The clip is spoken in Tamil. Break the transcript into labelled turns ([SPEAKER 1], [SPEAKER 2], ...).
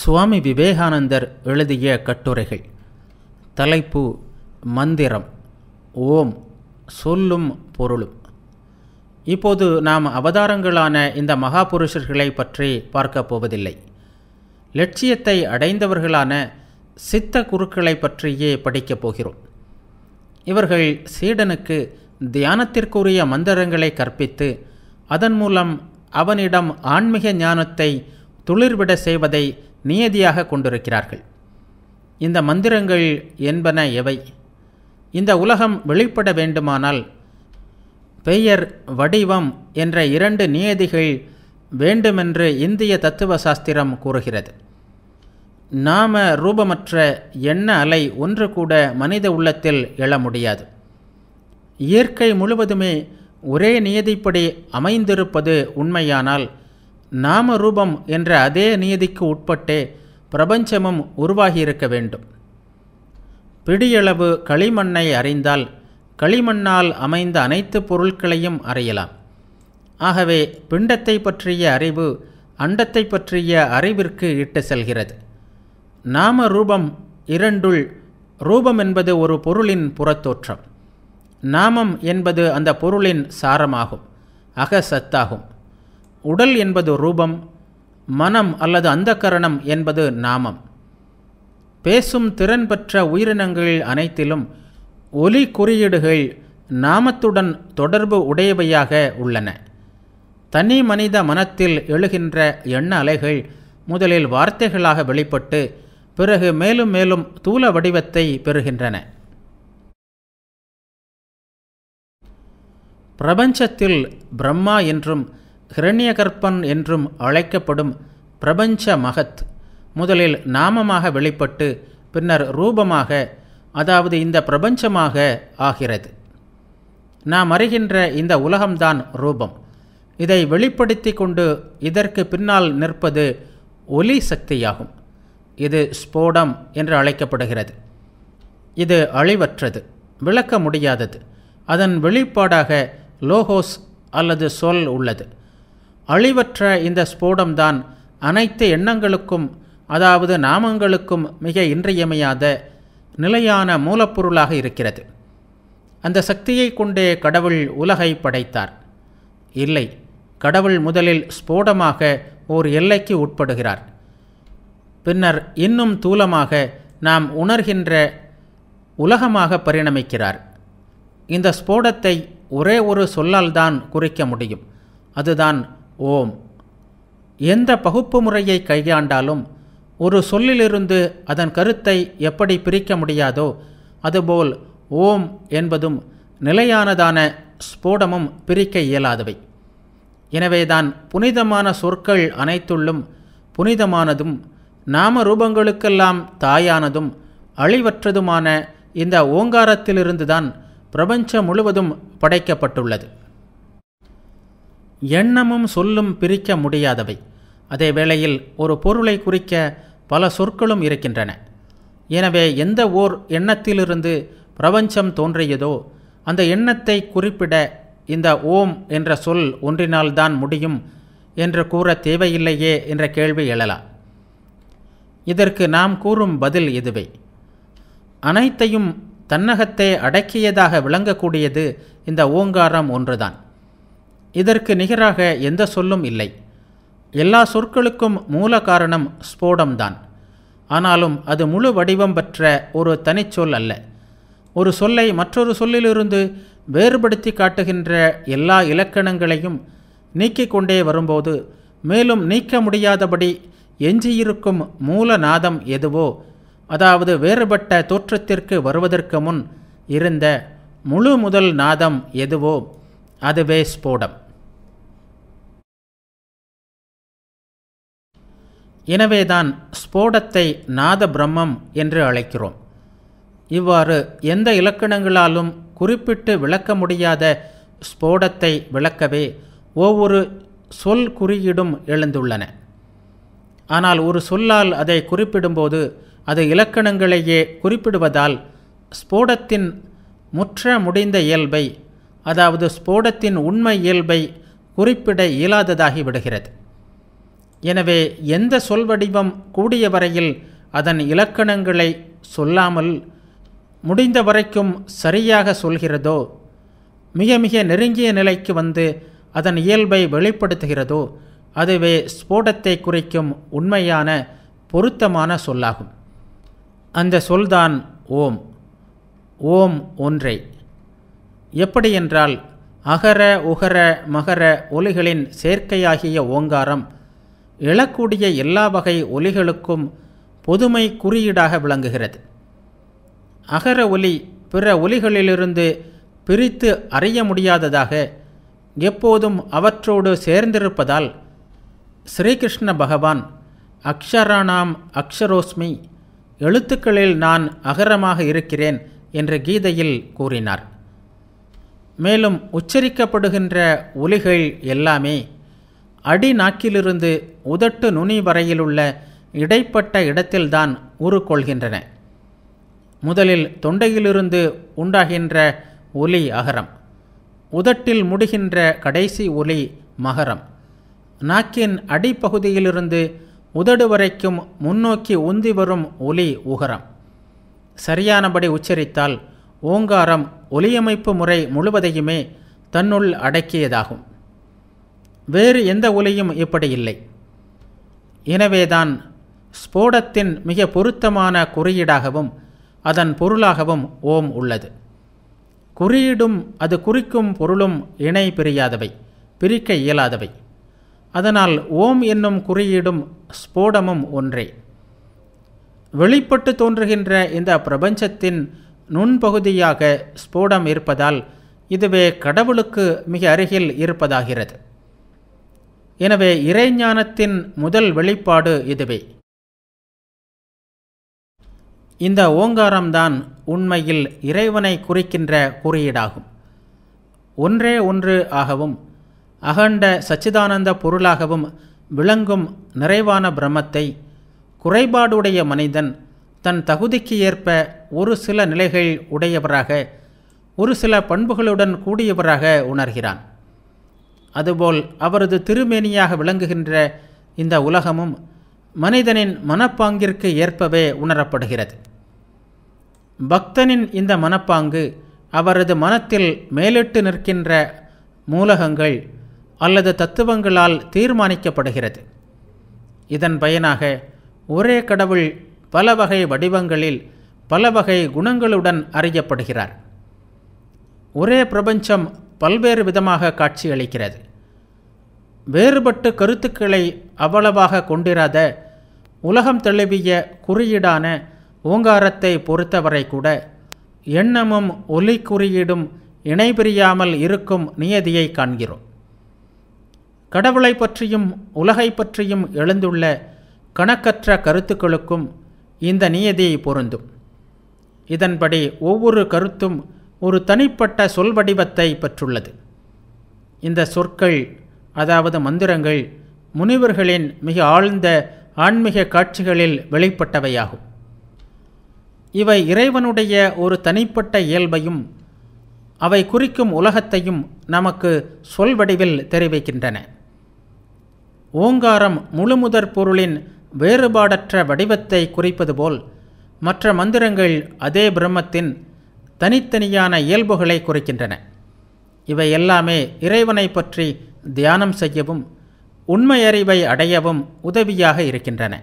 [SPEAKER 1] சுவாமி விவேகானந்தர் எழுதிய கட்டுரைகள் தலைப்பு மந்திரம் ஓம் சொல்லும் பொருளும் இப்போது நாம் அவதாரங்களான இந்த மகாபுருஷர்களை பற்றி பார்க்கப் போவதில்லை லட்சியத்தை அடைந்தவர்களான சித்த குருக்களை பற்றியே படிக்கப் போகிறோம் இவர்கள் சீடனுக்கு தியானத்திற்குரிய மந்திரங்களை கற்பித்து அதன் மூலம் அவனிடம் ஆன்மீக ஞானத்தை துளிர்விட செய்வதை நியதியாக கொண்டிருக்கிறார்கள் இந்த மந்திரங்கள் என்பன எவை இந்த உலகம் வெளிப்பட வேண்டுமானால் பெயர் வடிவம் என்ற இரண்டு நியதிகள் வேண்டுமென்று இந்திய தத்துவ சாஸ்திரம் கூறுகிறது நாம ரூபமற்ற எண்ண அலை ஒன்று கூட மனித உள்ளத்தில் எழ முடியாது இயற்கை முழுவதுமே ஒரே நியதிப்படி அமைந்திருப்பது உண்மையானால் நாம ரூபம் என்ற அதே நியதிக்கு உட்பட்டே பிரபஞ்சமும் உருவாகியிருக்க வேண்டும் பிடியளவு களிமண்ணை அறிந்தால் களிமண்ணால் அமைந்த அனைத்து பொருட்களையும் அறியலாம் ஆகவே பிண்டத்தை பற்றிய அறிவு அண்டத்தை பற்றிய அறிவிற்கு இட்டு செல்கிறது நாம ரூபம் இரண்டுள் ரூபம் என்பது ஒரு பொருளின் புறத்தோற்றம் நாமம் என்பது அந்த பொருளின் சாரமாகும் அகசத்தாகும் உடல் என்பது ரூபம் மனம் அல்லது அந்தக்கரணம் என்பது நாமம் பேசும் திறன் பெற்ற உயிரினங்களில் அனைத்திலும் ஒலி குறியீடுகள் நாமத்துடன் தொடர்பு உடையவையாக உள்ளன தனி மனித மனத்தில் எழுகின்ற எண்ண அலைகள் முதலில் வார்த்தைகளாக வெளிப்பட்டு பிறகு மேலும் மேலும் தூல வடிவத்தை பெறுகின்றன பிரபஞ்சத்தில் பிரம்மா என்றும் ஹிரண்யகற்பன் என்றும் அழைக்கப்படும் பிரபஞ்ச மகத் முதலில் நாமமாக வெளிப்பட்டு பின்னர் ரூபமாக அதாவது இந்த பிரபஞ்சமாக ஆகிறது நாம் அறிகின்ற இந்த உலகம்தான் ரூபம் இதை வெளிப்படுத்தி கொண்டு இதற்கு பின்னால் நிற்பது ஒலி சக்தியாகும் இது ஸ்போடம் என்று அழைக்கப்படுகிறது இது அழிவற்றது விளக்க முடியாதது அதன் வெளிப்பாடாக லோகோஸ் அல்லது சொல் உள்ளது அழிவற்ற இந்த ஸ்போடம்தான் அனைத்து எண்ணங்களுக்கும் அதாவது நாமங்களுக்கும் மிக இன்றியமையாத நிலையான மூலப்பொருளாக இருக்கிறது அந்த சக்தியை கொண்டே கடவுள் உலகை படைத்தார் இல்லை கடவுள் முதலில் ஸ்போடமாக ஓர் எல்லைக்கு உட்படுகிறார் பின்னர் இன்னும் தூலமாக நாம் உணர்கின்ற உலகமாக பரிணமிக்கிறார் இந்த ஸ்போடத்தை ஒரே ஒரு சொல்லால் தான் குறிக்க முடியும் அதுதான் ஓம் எந்த பகுப்பு முறையை கையாண்டாலும் ஒரு சொல்லிலிருந்து அதன் கருத்தை எப்படி பிரிக்க முடியாதோ அதுபோல் ஓம் என்பதும் நிலையானதான ஸ்போடமும் பிரிக்க இயலாதவை எனவேதான் புனிதமான சொற்கள் அனைத்துள்ளும் புனிதமானதும் நாம ரூபங்களுக்கெல்லாம் தாயானதும் அழிவற்றதுமான இந்த ஓங்காரத்திலிருந்துதான் பிரபஞ்சம் முழுவதும் படைக்கப்பட்டுள்ளது எண்ணமும் சொல்லும் பிரிக்க முடியாதவை அதே வேளையில் ஒரு பொருளை குறிக்க பல சொற்களும் இருக்கின்றன எனவே எந்த ஓர் எண்ணத்திலிருந்து பிரபஞ்சம் தோன்றியதோ அந்த எண்ணத்தை குறிப்பிட இந்த ஓம் என்ற சொல் ஒன்றினால்தான் முடியும் என்று கூற தேவையில்லையே என்ற கேள்வி எழலாம் இதற்கு நாம் கூறும் பதில் இதுவே அனைத்தையும் தன்னகத்தை அடக்கியதாக விளங்கக்கூடியது இந்த ஓங்காரம் ஒன்றுதான் இதற்கு நிகராக எந்த சொல்லும் இல்லை எல்லா சொற்களுக்கும் மூல காரணம் ஸ்போடம்தான் ஆனாலும் அது முழு வடிவம் பெற்ற ஒரு தனிச்சொல் அல்ல ஒரு சொல்லை மற்றொரு சொல்லிலிருந்து வேறுபடுத்தி காட்டுகின்ற எல்லா இலக்கணங்களையும் நீக்கிக் கொண்டே வரும்போது மேலும் நீக்க முடியாதபடி எஞ்சியிருக்கும் மூல நாதம் எதுவோ அதாவது வேறுபட்ட தோற்றத்திற்கு வருவதற்கு முன் இருந்த முழு முதல் நாதம் எதுவோ அதுவே ஸ்போடம் எனவேதான் ஸ்போடத்தை நாத பிரம்மம் என்று அழைக்கிறோம் இவ்வாறு எந்த இலக்கணங்களாலும் குறிப்பிட்டு விளக்க முடியாத ஸ்போடத்தை விளக்கவே ஒவ்வொரு சொல் குறியீடும் எழுந்துள்ளன ஆனால் ஒரு சொல்லால் அதை குறிப்பிடும்போது அது இலக்கணங்களையே குறிப்பிடுவதால் ஸ்போடத்தின் முற்ற முடிந்த இயல்பை அதாவது ஸ்போடத்தின் உண்மை இயல்பை குறிப்பிட இயலாததாகி விடுகிறது எனவே எந்த சொல் வடிவம் கூடிய வரையில் அதன் இலக்கணங்களை சொல்லாமல் முடிந்த வரைக்கும் சரியாக சொல்கிறதோ மிக மிக நெருங்கிய நிலைக்கு வந்து அதன் இயல்பை வெளிப்படுத்துகிறதோ அதுவே ஸ்போடத்தை குறிக்கும் உண்மையான பொருத்தமான சொல்லாகும் அந்த சொல்தான் ஓம் ஓம் ஒன்றை எப்படியென்றால் அகர உகர மகர ஒலிகளின் சேர்க்கையாகிய ஓங்காரம் எழக்கூடிய எல்லா வகை ஒலிகளுக்கும் பொதுமை குறியீடாக விளங்குகிறது அகர ஒலி பிற ஒலிகளிலிருந்து பிரித்து அறிய முடியாததாக எப்போதும் அவற்றோடு சேர்ந்திருப்பதால் ஸ்ரீகிருஷ்ண பகவான் அக்ஷரானாம் அக்ஷரோஸ்மி எழுத்துக்களில் நான் அகரமாக இருக்கிறேன் என்று கீதையில் கூறினார் மேலும் உச்சரிக்கப்படுகின்ற ஒலிகள் எல்லாமே அடிநாக்கிலிருந்து உதட்டு நுனி வரையிலுள்ள இடைப்பட்ட இடத்தில்தான் உருக்கொள்கின்றன முதலில் தொண்டையிலிருந்து உண்டாகின்ற ஒலி அகரம் உதட்டில் முடிகின்ற கடைசி ஒலி மகரம் நாக்கின் அடிப்பகுதியிலிருந்து உதடு வரைக்கும் முன்னோக்கி உந்தி வரும் ஒலி உகரம் சரியானபடி உச்சரித்தால் ஓங்காரம் ஒலியமைப்பு முறை முழுவதையுமே தன்னுள் அடக்கியதாகும் வேறு எந்த ஒலியும் இப்படி இல்லை எனவேதான் ஸ்போடத்தின் மிக பொருத்தமான குறியீடாகவும் அதன் பொருளாகவும் ஓம் உள்ளது குறியீடும் அது குறிக்கும் பொருளும் இணை பிரியாதவை பிரிக்க இயலாதவை அதனால் ஓம் என்னும் குறியீடும் ஸ்போடமும் ஒன்றே வெளிப்பட்டு தோன்றுகின்ற இந்த பிரபஞ்சத்தின் நுண்பகுதியாக ஸ்போடம் இருப்பதால் இதுவே கடவுளுக்கு மிக அருகில் இருப்பதாகிறது எனவே இறைஞானத்தின் முதல் வெளிப்பாடு இதுவே இந்த ஓங்காரம்தான் உண்மையில் இறைவனை குறிக்கின்ற குறியீடாகும் ஒன்றே ஒன்று ஆகவும் அகண்ட சச்சிதானந்த பொருளாகவும் விளங்கும் நிறைவான பிரமத்தை குறைபாடுடைய மனிதன் தன் தகுதிக்கு ஏற்ப ஒரு சில நிலைகள் உடையவராக ஒரு சில பண்புகளுடன் கூடியவராக உணர்கிறான் அதுபோல் அவரது திருமேனியாக விளங்குகின்ற இந்த உலகமும் மனிதனின் மனப்பாங்கிற்கு ஏற்பவே உணரப்படுகிறது பக்தனின் இந்த மனப்பாங்கு அவரது மனத்தில் மேலிட்டு நிற்கின்ற மூலகங்கள் அல்லது தத்துவங்களால் தீர்மானிக்கப்படுகிறது இதன் பயனாக ஒரே கடவுள் பல வகை வடிவங்களில் பல வகை குணங்களுடன் அறியப்படுகிறார் ஒரே பிரபஞ்சம் பல்வேறு விதமாக காட்சியளிக்கிறது வேறுபட்டு கருத்துக்களை அவ்வளவாக கொண்டிராத உலகம் தழுவிய குறியீடான ஓங்காரத்தை பொறுத்தவரை கூட எண்ணமும் ஒலி குறியீடும் இணைபிரியாமல் இருக்கும் நியதியை காண்கிறோம் கடவுளை பற்றியும் உலகை பற்றியும் எழுந்துள்ள கணக்கற்ற கருத்துக்களுக்கும் இந்த நியதி பொருந்தும் இதன்படி ஒவ்வொரு கருத்தும் ஒரு தனிப்பட்ட சொல் வடிவத்தை பெற்றுள்ளது இந்த சொற்கள் அதாவது மந்திரங்கள் முனிவர்களின் மிக ஆழ்ந்த ஆன்மீக காட்சிகளில் வெளிப்பட்டவையாகும் இவை இறைவனுடைய ஒரு தனிப்பட்ட இயல்பையும் அவை குறிக்கும் உலகத்தையும் நமக்கு சொல் வடிவில் தெரிவிக்கின்றன ஓங்காரம் முழுமுதற் பொருளின் வேறுபாடற்ற வடிவத்தை குறிப்பது போல் மற்ற மந்திரங்கள் அதே பிரம்மத்தின் தனித்தனியான இயல்புகளை குறிக்கின்றன இவை எல்லாமே இறைவனை பற்றி தியானம் செய்யவும் உண்மையறிவை அடையவும் உதவியாக இருக்கின்றன